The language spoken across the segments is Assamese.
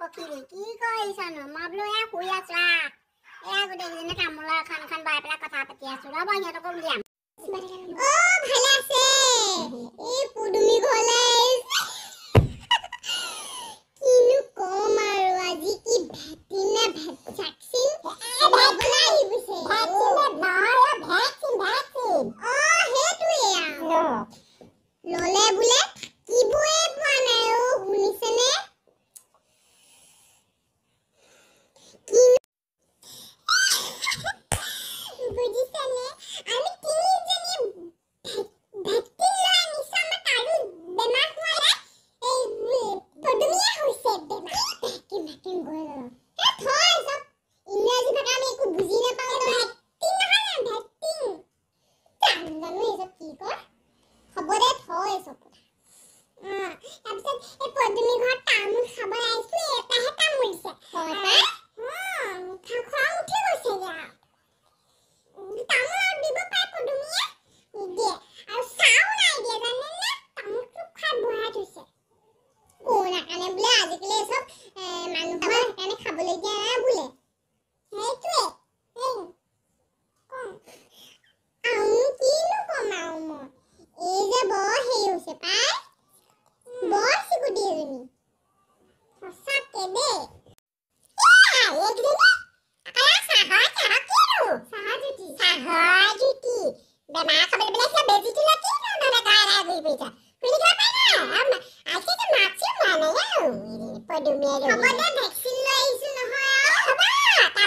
পক্ষীৰে কি কৈছানো মই বোলো এয়া শুই আছা এয়া গোটেইকেইজনী তামোলৰ এখন এখন বাই পেলাই কথা পাতি আছো ৰ'ব সিহঁতকো উলিয়াম ললে বোলে তাৰপিছত এই পদুমি ঘৰত তামোল খাব লাগে বোলে আজিকালি চব মানুহৰ কাৰণে খাবলৈ দিয়া বোলে বেমাৰ খাবলৈ বেজিটো লাগে নহ'লে গাই ৰাজ হৈ পৰিছা ডুমিয়াই হ'ব দে ভেকচিন লৈ আহিছো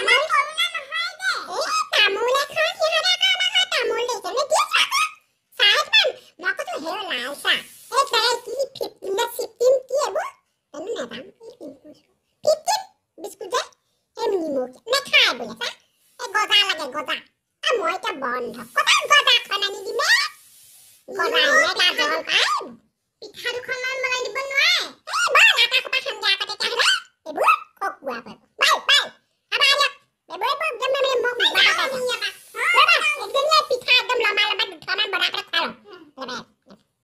নহয় তামোল তামোল পিঠা দুখনমান বনাই